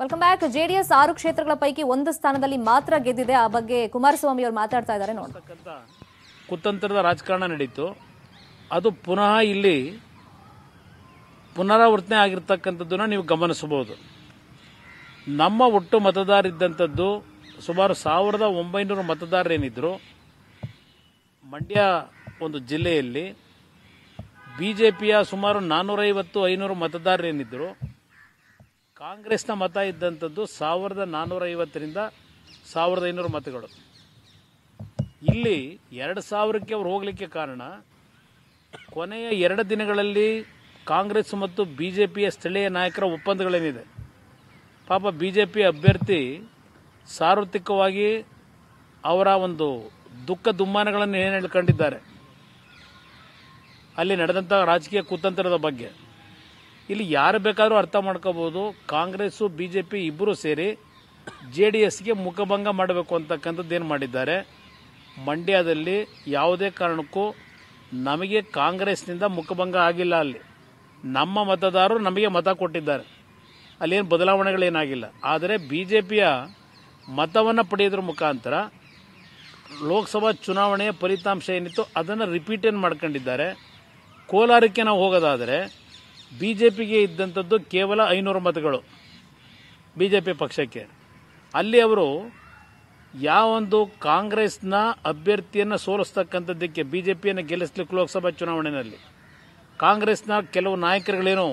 welcome back JDS ಆರು ಕ್ಷೇತ್ರಗಳ ಪೈಕಿ ಒಂದು ಸ್ಥಾನದಲ್ಲಿ ಮಾತ್ರ ಗೆದ್ದಿದೆ ಆ ಬಗ್ಗೆ ಕುಮಾರಸ್ವಾಮಿ ಅವರು ಮಾತಾಡ್ತಾ ಇದ್ದಾರೆ ಕುತಂತ್ರದ ರಾಜಕಾರಣ ನಡೀತು ಅದು ಪುನಃ ಇಲ್ಲಿ ಪುನರಾವರ್ತನೆ ಆಗಿರ್ತಕ್ಕಂಥದ್ದನ್ನು ನೀವು ಗಮನಿಸಬಹುದು ನಮ್ಮ ಒಟ್ಟು ಮತದಾರರಿದ್ದಂಥದ್ದು ಸುಮಾರು ಸಾವಿರದ ಒಂಬೈನೂರು ಮತದಾರರೇನಿದ್ರು ಮಂಡ್ಯ ಒಂದು ಜಿಲ್ಲೆಯಲ್ಲಿ ಬಿ ಜೆ ಪಿಯ ಸುಮಾರು ನಾನ್ನೂರೈವತ್ತು ಐನೂರು ಮತದಾರರೇನಿದ್ದರು ಕಾಂಗ್ರೆಸ್ನ ಮತ ಇದ್ದಂಥದ್ದು ಸಾವಿರದ ಐವತ್ತರಿಂದ ಸಾವಿರದ ಐನೂರು ಮತಗಳು ಇಲ್ಲಿ ಎರಡು ಸಾವಿರಕ್ಕೆ ಅವ್ರು ಹೋಗಲಿಕ್ಕೆ ಕಾರಣ ಕೊನೆಯ ಎರಡು ದಿನಗಳಲ್ಲಿ ಕಾಂಗ್ರೆಸ್ ಮತ್ತು ಬಿ ಜೆ ಪಿಯ ಸ್ಥಳೀಯ ನಾಯಕರ ಒಪ್ಪಂದಗಳೇನಿದೆ ಪಾಪ ಬಿ ಜೆ ಪಿ ಅಭ್ಯರ್ಥಿ ಸಾರ್ವತ್ರಿಕವಾಗಿ ಅವರ ಒಂದು ದುಃಖ ದುಮ್ಮಾನಗಳನ್ನು ಏನು ಹೇಳ್ಕೊಂಡಿದ್ದಾರೆ ಅಲ್ಲಿ ನಡೆದಂಥ ರಾಜಕೀಯ ಕುತಂತ್ರದ ಬಗ್ಗೆ ಇಲ್ಲಿ ಯಾರು ಬೇಕಾದರೂ ಅರ್ಥ ಮಾಡ್ಕೋಬೋದು ಕಾಂಗ್ರೆಸ್ಸು ಬಿ ಜೆ ಪಿ ಇಬ್ಬರೂ ಸೇರಿ ಜೆ ಡಿ ಎಸ್ಗೆ ಮುಖಭಂಗ ಮಾಡಬೇಕು ಅಂತಕ್ಕಂಥದ್ದು ಏನು ಮಾಡಿದ್ದಾರೆ ಮಂಡ್ಯದಲ್ಲಿ ಯಾವುದೇ ಕಾರಣಕ್ಕೂ ನಮಗೆ ಕಾಂಗ್ರೆಸ್ನಿಂದ ಮುಖಭಂಗ ಆಗಿಲ್ಲ ಅಲ್ಲಿ ನಮ್ಮ ಮತದಾರರು ನಮಗೆ ಮತ ಕೊಟ್ಟಿದ್ದಾರೆ ಅಲ್ಲೇನು ಬದಲಾವಣೆಗಳೇನಾಗಿಲ್ಲ ಆದರೆ ಬಿ ಜೆ ಪಿಯ ಮತವನ್ನು ಪಡೆಯೋದ್ರ ಮುಖಾಂತರ ಲೋಕಸಭಾ ಚುನಾವಣೆಯ ಫಲಿತಾಂಶ ಏನಿತ್ತು ಅದನ್ನು ರಿಪೀಟೇನು ಮಾಡ್ಕೊಂಡಿದ್ದಾರೆ ಕೋಲಾರಕ್ಕೆ ನಾವು ಹೋಗೋದಾದರೆ ಬಿ ಜೆ ಪಿಗೆ ಇದ್ದಂಥದ್ದು ಕೇವಲ ಐನೂರು ಮತಗಳು ಬಿ ಜೆ ಪಿ ಪಕ್ಷಕ್ಕೆ ಅಲ್ಲಿ ಅವರು ಯಾವೊಂದು ಕಾಂಗ್ರೆಸ್ನ ಅಭ್ಯರ್ಥಿಯನ್ನು ಸೋಲಿಸ್ತಕ್ಕಂಥದ್ದಕ್ಕೆ ಬಿ ಜೆ ಪಿಯನ್ನು ಗೆಲ್ಲಿಸ್ಲಿಕ್ಕೆ ಲೋಕಸಭಾ ಚುನಾವಣೆಯಲ್ಲಿ ಕಾಂಗ್ರೆಸ್ನ ಕೆಲವು ನಾಯಕರುಗಳೇನು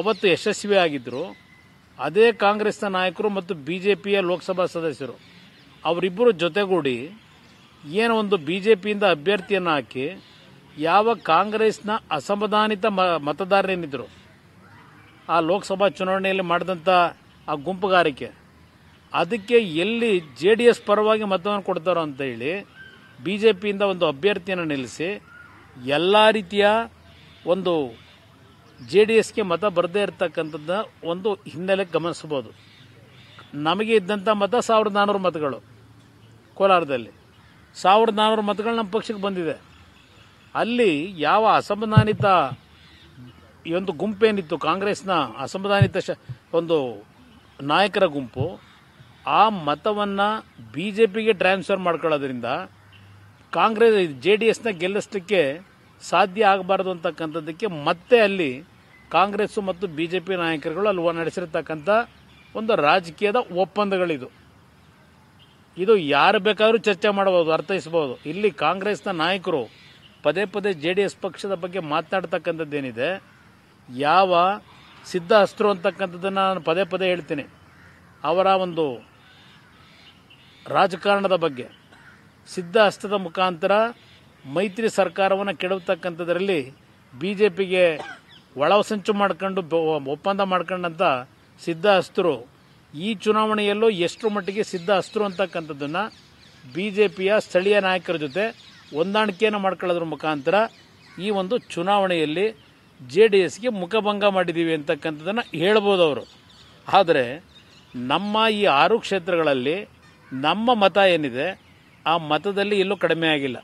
ಅವತ್ತು ಯಶಸ್ವಿ ಆಗಿದ್ದರು ಅದೇ ಕಾಂಗ್ರೆಸ್ನ ನಾಯಕರು ಮತ್ತು ಬಿ ಜೆ ಪಿಯ ಲೋಕಸಭಾ ಸದಸ್ಯರು ಅವರಿಬ್ಬರು ಜೊತೆಗೂಡಿ ಏನೋ ಒಂದು ಬಿ ಜೆ ಪಿಯಿಂದ ಅಭ್ಯರ್ಥಿಯನ್ನು ಹಾಕಿ ಯಾವ ಕಾಂಗ್ರೆಸ್ನ ಅಸಮಾಧಾನಿತ ಮತದಾರರೇನಿದ್ದರು ಆ ಲೋಕಸಭಾ ಚುನಾವಣೆಯಲ್ಲಿ ಮಾಡಿದಂಥ ಆ ಗುಂಪುಗಾರಿಕೆ ಅದಕ್ಕೆ ಎಲ್ಲಿ ಜೆ ಡಿ ಎಸ್ ಪರವಾಗಿ ಮತವನ್ನು ಕೊಡ್ತಾರೋ ಅಂತ ಹೇಳಿ ಬಿ ಜೆ ಪಿಯಿಂದ ಒಂದು ಅಭ್ಯರ್ಥಿಯನ್ನು ನಿಲ್ಲಿಸಿ ಎಲ್ಲ ರೀತಿಯ ಒಂದು ಜೆ ಡಿ ಎಸ್ಗೆ ಮತ ಬರದೇ ಇರತಕ್ಕಂಥದ್ದ ಒಂದು ಹಿನ್ನೆಲೆ ಗಮನಿಸ್ಬೋದು ನಮಗೆ ಇದ್ದಂಥ ಮತ ಸಾವಿರದ ನಾನ್ನೂರು ಮತಗಳು ಕೋಲಾರದಲ್ಲಿ ಸಾವಿರದ ನಾನ್ನೂರು ಮತಗಳು ನಮ್ಮ ಪಕ್ಷಕ್ಕೆ ಬಂದಿದೆ ಅಲ್ಲಿ ಯಾವ ಅಸಂವಿಧಾನಿತ ಈ ಒಂದು ಗುಂಪೇನಿತ್ತು ಕಾಂಗ್ರೆಸ್ನ ಅಸಮಾಧಾನಿತ ಶ ಒಂದು ನಾಯಕರ ಗುಂಪು ಆ ಮತವನ್ನು ಬಿ ಜೆ ಪಿಗೆ ಟ್ರಾನ್ಸ್ಫರ್ ಮಾಡ್ಕೊಳ್ಳೋದ್ರಿಂದ ಕಾಂಗ್ರೆಸ್ ಜೆ ಡಿ ಎಸ್ನ ಗೆಲ್ಲಿಸ್ಲಿಕ್ಕೆ ಸಾಧ್ಯ ಆಗಬಾರ್ದು ಅಂತಕ್ಕಂಥದ್ದಕ್ಕೆ ಮತ್ತೆ ಅಲ್ಲಿ ಕಾಂಗ್ರೆಸ್ಸು ಮತ್ತು ಬಿ ಜೆ ಪಿ ನಾಯಕರುಗಳು ಅಲ್ಲಿ ನಡೆಸಿರ್ತಕ್ಕಂಥ ಒಂದು ರಾಜಕೀಯದ ಒಪ್ಪಂದಗಳಿದು ಇದು ಯಾರು ಬೇಕಾದರೂ ಚರ್ಚೆ ಮಾಡಬಹುದು ಅರ್ಥೈಸ್ಬೋದು ಇಲ್ಲಿ ಕಾಂಗ್ರೆಸ್ನ ನಾಯಕರು ಪದೇ ಪದೇ ಜೆ ಡಿ ಎಸ್ ಪಕ್ಷದ ಬಗ್ಗೆ ಮಾತನಾಡ್ತಕ್ಕಂಥದ್ದೇನಿದೆ ಯಾವ ಸಿದ್ಧ ಅಸ್ತ್ರು ಅಂತಕ್ಕಂಥದ್ದನ್ನು ನಾನು ಪದೇ ಪದೇ ಹೇಳ್ತೀನಿ ಅವರ ಒಂದು ರಾಜಕಾರಣದ ಬಗ್ಗೆ ಸಿದ್ಧ ಹಸ್ತದ ಮುಖಾಂತರ ಮೈತ್ರಿ ಸರ್ಕಾರವನ್ನು ಕೆಡವತಕ್ಕಂಥದ್ರಲ್ಲಿ ಬಿ ಜೆ ಪಿಗೆ ಒಳವಸಂಚು ಮಾಡಿಕೊಂಡು ಒಪ್ಪಂದ ಮಾಡ್ಕೊಂಡಂಥ ಸಿದ್ಧ ಅಸ್ತ್ರು ಈ ಚುನಾವಣೆಯಲ್ಲೂ ಎಷ್ಟು ಮಟ್ಟಿಗೆ ಸಿದ್ಧ ಅಸ್ತ್ರು ಅಂತಕ್ಕಂಥದ್ದನ್ನು ಬಿ ಜೆ ಪಿಯ ಸ್ಥಳೀಯ ನಾಯಕರ ಜೊತೆ ಹೊಂದಾಣಿಕೆಯನ್ನು ಮಾಡ್ಕೊಳ್ಳೋದ್ರ ಮುಖಾಂತರ ಈ ಒಂದು ಚುನಾವಣೆಯಲ್ಲಿ ಜೆ ಡಿ ಎಸ್ಗೆ ಮುಖಭಂಗ ಮಾಡಿದ್ದೀವಿ ಅಂತಕ್ಕಂಥದ್ದನ್ನು ಹೇಳ್ಬೋದು ಅವರು ಆದರೆ ನಮ್ಮ ಈ ಆರು ಕ್ಷೇತ್ರಗಳಲ್ಲಿ ನಮ್ಮ ಮತ ಏನಿದೆ ಆ ಮತದಲ್ಲಿ ಎಲ್ಲೂ ಕಡಿಮೆ ಆಗಿಲ್ಲ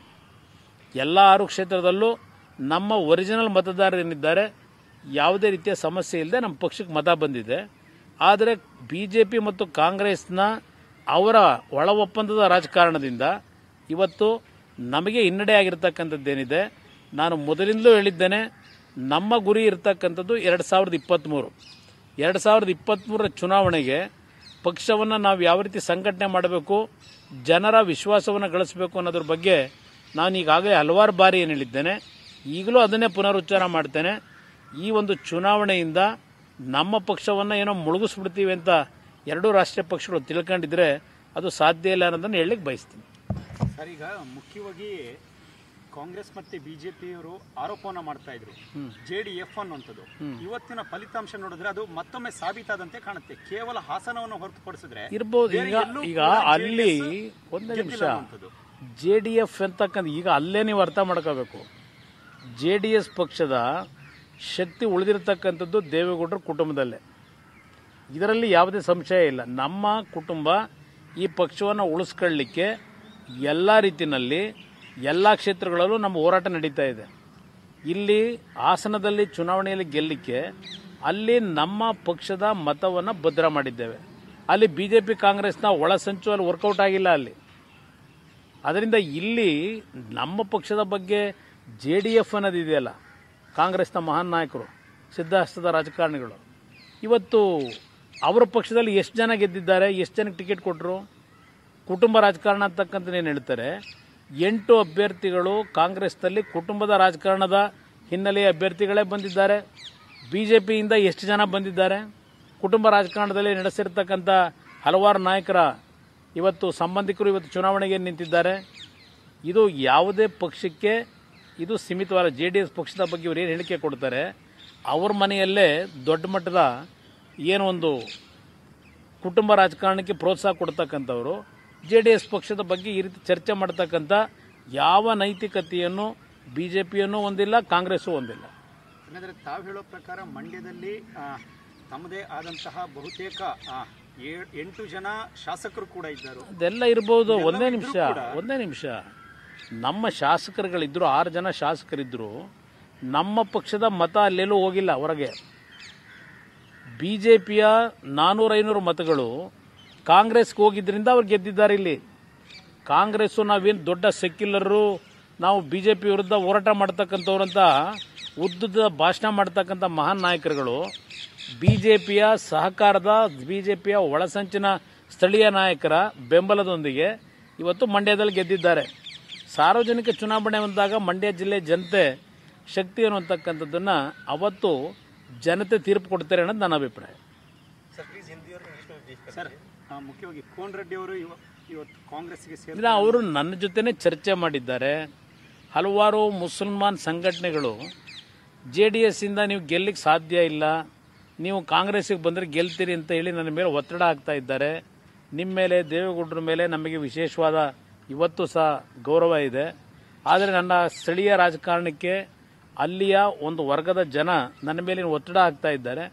ಎಲ್ಲ ಆರು ಕ್ಷೇತ್ರದಲ್ಲೂ ನಮ್ಮ ಒರಿಜಿನಲ್ ಮತದಾರರೇನಿದ್ದಾರೆ ಯಾವುದೇ ರೀತಿಯ ಸಮಸ್ಯೆ ಇಲ್ಲದೆ ನಮ್ಮ ಪಕ್ಷಕ್ಕೆ ಮತ ಬಂದಿದೆ ಆದರೆ ಬಿ ಜೆ ಪಿ ಮತ್ತು ಕಾಂಗ್ರೆಸ್ನ ಅವರ ಒಳ ಒಪ್ಪಂದದ ರಾಜಕಾರಣದಿಂದ ಇವತ್ತು ನಮಗೆ ಹಿನ್ನಡೆ ಆಗಿರ್ತಕ್ಕಂಥದ್ದೇನಿದೆ ನಾನು ಮೊದಲಿಂದಲೂ ಹೇಳಿದ್ದೇನೆ ನಮ್ಮ ಗುರಿ ಇರತಕ್ಕಂಥದ್ದು ಎರಡು ಸಾವಿರದ ಇಪ್ಪತ್ತ್ಮೂರು ಎರಡು ಸಾವಿರದ ಇಪ್ಪತ್ತ್ಮೂರರ ಚುನಾವಣೆಗೆ ಪಕ್ಷವನ್ನು ನಾವು ಯಾವ ರೀತಿ ಸಂಘಟನೆ ಮಾಡಬೇಕು ಜನರ ವಿಶ್ವಾಸವನ್ನು ಗಳಿಸಬೇಕು ಅನ್ನೋದ್ರ ಬಗ್ಗೆ ನಾನು ಈಗಾಗಲೇ ಹಲವಾರು ಬಾರಿ ಏನು ಹೇಳಿದ್ದೇನೆ ಈಗಲೂ ಅದನ್ನೇ ಪುನರುಚ್ಚಾರ ಮಾಡ್ತೇನೆ ಈ ಒಂದು ಚುನಾವಣೆಯಿಂದ ನಮ್ಮ ಪಕ್ಷವನ್ನು ಏನೋ ಮುಳುಗಿಸ್ಬಿಡ್ತೀವಿ ಅಂತ ಎರಡೂ ರಾಷ್ಟ್ರೀಯ ಪಕ್ಷಗಳು ತಿಳ್ಕೊಂಡಿದ್ರೆ ಅದು ಸಾಧ್ಯ ಇಲ್ಲ ಅನ್ನೋದನ್ನು ಹೇಳಲಿಕ್ಕೆ ಬಯಸ್ತೀನಿ ಸರ್ ಈಗ ಮುಖ್ಯವಾಗಿ ಕಾಂಗ್ರೆಸ್ ಮತ್ತೆ ಬಿ ಜೆ ಪಿಯವರು ಆರೋಪವನ್ನು ಮಾಡ್ತಾ ಇದ್ರು ಜೆ ಡಿ ಎಫ್ ಅನ್ನುವಂಥದ್ದು ಇವತ್ತಿನ ಫಲಿತಾಂಶ ನೋಡಿದ್ರೆ ಅದು ಮತ್ತೊಮ್ಮೆ ಸಾಬೀತಾದಂತೆ ಕಾಣುತ್ತೆ ಕೇವಲ ಹಾಸನವನ್ನು ಹೊರತುಪಡಿಸಿದ್ರೆ ಇರ್ಬೋದು ಈಗ ಅಲ್ಲಿ ಒಂದು ನಿಮಿಷ ಜೆ ಡಿ ಎಫ್ ಅಂತಕ್ಕಂಥ ಈಗ ಅಲ್ಲೇ ನೀವು ಅರ್ಥ ಮಾಡ್ಕೋಬೇಕು ಜೆ ಡಿ ಎಸ್ ಪಕ್ಷದ ಶಕ್ತಿ ಉಳಿದಿರತಕ್ಕಂಥದ್ದು ದೇವೇಗೌಡರ ಕುಟುಂಬದಲ್ಲೇ ಇದರಲ್ಲಿ ಯಾವುದೇ ಸಂಶಯ ಇಲ್ಲ ನಮ್ಮ ಕುಟುಂಬ ಈ ಪಕ್ಷವನ್ನು ಉಳಿಸ್ಕೊಳ್ಳಿಕ್ಕೆ ಎಲ್ಲ ರೀತಿಯಲ್ಲಿ ಎಲ್ಲ ಕ್ಷೇತ್ರಗಳಲ್ಲೂ ನಮ್ಮ ಹೋರಾಟ ನಡೀತಾ ಇದೆ ಇಲ್ಲಿ ಹಾಸನದಲ್ಲಿ ಚುನಾವಣೆಯಲ್ಲಿ ಗೆಲ್ಲಕ್ಕೆ ಅಲ್ಲಿ ನಮ್ಮ ಪಕ್ಷದ ಮತವನ್ನು ಭದ್ರ ಮಾಡಿದ್ದೇವೆ ಅಲ್ಲಿ ಬಿ ಜೆ ಪಿ ಕಾಂಗ್ರೆಸ್ನ ಒಳಸಂಚು ಅಲ್ಲಿ ವರ್ಕೌಟ್ ಆಗಿಲ್ಲ ಅಲ್ಲಿ ಅದರಿಂದ ಇಲ್ಲಿ ನಮ್ಮ ಪಕ್ಷದ ಬಗ್ಗೆ ಜೆ ಡಿ ಎಫ್ ಅನ್ನೋದಿದೆಯಲ್ಲ ಕಾಂಗ್ರೆಸ್ನ ಮಹಾನ್ ನಾಯಕರು ಸಿದ್ಧಹಸ್ತದ ರಾಜಕಾರಣಿಗಳು ಇವತ್ತು ಅವರ ಪಕ್ಷದಲ್ಲಿ ಎಷ್ಟು ಜನ ಗೆದ್ದಿದ್ದಾರೆ ಎಷ್ಟು ಜನಕ್ಕೆ ಟಿಕೆಟ್ ಕೊಟ್ಟರು ಕುಟುಂಬ ರಾಜಕಾರಣ ಅಂತಕ್ಕಂಥ ಏನು ಹೇಳ್ತಾರೆ ಎಂಟು ಅಭ್ಯರ್ಥಿಗಳು ಕಾಂಗ್ರೆಸ್ನಲ್ಲಿ ಕುಟುಂಬದ ರಾಜಕಾರಣದ ಹಿನ್ನೆಲೆಯ ಅಭ್ಯರ್ಥಿಗಳೇ ಬಂದಿದ್ದಾರೆ ಬಿ ಜೆ ಪಿಯಿಂದ ಎಷ್ಟು ಜನ ಬಂದಿದ್ದಾರೆ ಕುಟುಂಬ ರಾಜಕಾರಣದಲ್ಲಿ ನಡೆಸಿರ್ತಕ್ಕಂಥ ಹಲವಾರು ನಾಯಕರ ಇವತ್ತು ಸಂಬಂಧಿಕರು ಇವತ್ತು ಚುನಾವಣೆಗೆ ನಿಂತಿದ್ದಾರೆ ಇದು ಯಾವುದೇ ಪಕ್ಷಕ್ಕೆ ಇದು ಸೀಮಿತವಾದ ಜೆ ಡಿ ಎಸ್ ಪಕ್ಷದ ಬಗ್ಗೆ ಇವರು ಏನು ಹೇಳಿಕೆ ಕೊಡ್ತಾರೆ ಅವ್ರ ಮನೆಯಲ್ಲೇ ದೊಡ್ಡ ಮಟ್ಟದ ಒಂದು ಕುಟುಂಬ ರಾಜಕಾರಣಕ್ಕೆ ಪ್ರೋತ್ಸಾಹ ಕೊಡ್ತಕ್ಕಂಥವ್ರು ಜೆ ಡಿ ಎಸ್ ಪಕ್ಷದ ಬಗ್ಗೆ ಈ ರೀತಿ ಚರ್ಚೆ ಮಾಡತಕ್ಕಂಥ ಯಾವ ನೈತಿಕತೆಯನ್ನು ಬಿ ಜೆ ಪಿಯನ್ನು ಹೊಂದಿಲ್ಲ ಕಾಂಗ್ರೆಸ್ಸು ಒಂದಿಲ್ಲ ತಾವು ಹೇಳೋ ಪ್ರಕಾರ ಮಂಡ್ಯದಲ್ಲಿ ತಮ್ಮದೇ ಆದಂತಹ ಬಹುತೇಕ ಎಂಟು ಜನ ಶಾಸಕರು ಕೂಡ ಇದ್ದರು ಅದೆಲ್ಲ ಇರ್ಬೋದು ಒಂದೇ ನಿಮಿಷ ಒಂದೇ ನಿಮಿಷ ನಮ್ಮ ಶಾಸಕರುಗಳಿದ್ರು ಆರು ಜನ ಶಾಸಕರಿದ್ದರು ನಮ್ಮ ಪಕ್ಷದ ಮತ ಅಲ್ಲೆಲ್ಲೂ ಹೋಗಿಲ್ಲ ಹೊರಗೆ ಬಿ ಜೆ ಪಿಯ ನಾನ್ನೂರೈನೂರು ಮತಗಳು ಕಾಂಗ್ರೆಸ್ಗೆ ಹೋಗಿದ್ದರಿಂದ ಅವ್ರು ಗೆದ್ದಿದ್ದಾರೆ ಇಲ್ಲಿ ಕಾಂಗ್ರೆಸ್ಸು ನಾವೇನು ದೊಡ್ಡ ಸೆಕ್ಯುಲರು ನಾವು ಬಿ ಜೆ ಪಿ ವಿರುದ್ಧ ಹೋರಾಟ ಅಂತ ಉದ್ದದ ಭಾಷಣ ಮಾಡ್ತಕ್ಕಂಥ ಮಹಾನ್ ನಾಯಕರುಗಳು ಬಿ ಜೆ ಪಿಯ ಸಹಕಾರದ ಬಿ ಜೆ ಪಿಯ ಒಳಸಂಚಿನ ಸ್ಥಳೀಯ ನಾಯಕರ ಬೆಂಬಲದೊಂದಿಗೆ ಇವತ್ತು ಮಂಡ್ಯದಲ್ಲಿ ಗೆದ್ದಿದ್ದಾರೆ ಸಾರ್ವಜನಿಕ ಚುನಾವಣೆ ಬಂದಾಗ ಮಂಡ್ಯ ಜಿಲ್ಲೆ ಜನತೆ ಶಕ್ತಿ ಅನ್ನುವಂತಕ್ಕಂಥದ್ದನ್ನು ಅವತ್ತು ಜನತೆ ತೀರ್ಪು ಕೊಡ್ತಾರೆ ಅನ್ನೋದು ನನ್ನ ಅಭಿಪ್ರಾಯ ಮುಖ್ಯವಾಗಿ ಕೋನ್ ರೆಡ್ಡಿ ಅವರು ಇವತ್ತು ಕಾಂಗ್ರೆಸ್ಗೆ ಇಲ್ಲ ಅವರು ನನ್ನ ಜೊತೆನೇ ಚರ್ಚೆ ಮಾಡಿದ್ದಾರೆ ಹಲವಾರು ಮುಸಲ್ಮಾನ್ ಸಂಘಟನೆಗಳು ಜೆ ಡಿ ಇಂದ ನೀವು ಗೆಲ್ಲಕ್ಕೆ ಸಾಧ್ಯ ಇಲ್ಲ ನೀವು ಕಾಂಗ್ರೆಸ್ಸಿಗೆ ಬಂದರೆ ಗೆಲ್ತೀರಿ ಅಂತ ಹೇಳಿ ನನ್ನ ಮೇಲೆ ಒತ್ತಡ ಆಗ್ತಾ ಇದ್ದಾರೆ ನಿಮ್ಮ ಮೇಲೆ ದೇವೇಗೌಡರ ಮೇಲೆ ನಮಗೆ ವಿಶೇಷವಾದ ಇವತ್ತು ಸಹ ಗೌರವ ಇದೆ ಆದರೆ ನನ್ನ ಸ್ಥಳೀಯ ರಾಜಕಾರಣಕ್ಕೆ ಅಲ್ಲಿಯ ಒಂದು ವರ್ಗದ ಜನ ನನ್ನ ಮೇಲಿನ ಒತ್ತಡ ಆಗ್ತಾ ಇದ್ದಾರೆ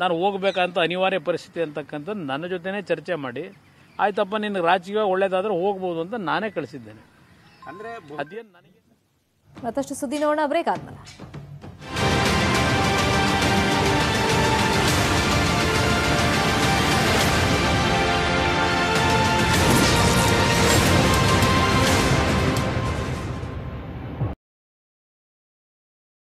ನಾನು ಹೋಗ್ಬೇಕಂತ ಅನಿವಾರ್ಯ ಪರಿಸ್ಥಿತಿ ಅಂತಕ್ಕಂಥದ್ದು ನನ್ನ ಜೊತೆನೇ ಚರ್ಚೆ ಮಾಡಿ ಆಯ್ತಪ್ಪ ನಿನ್ನ ರಾಜಕೀಯ ಒಳ್ಳೇದಾದ್ರೂ ಹೋಗ್ಬೋದು ಅಂತ ನಾನೇ ಕಳಿಸಿದ್ದೇನೆ ಅಂದರೆ ಅದೇನು ನನಗೆ ಮತ್ತಷ್ಟು ಸುದ್ದಿ ನೋಡೋಣ ಬ್ರೇಕ್ ಆದ್ಮೇಲೆ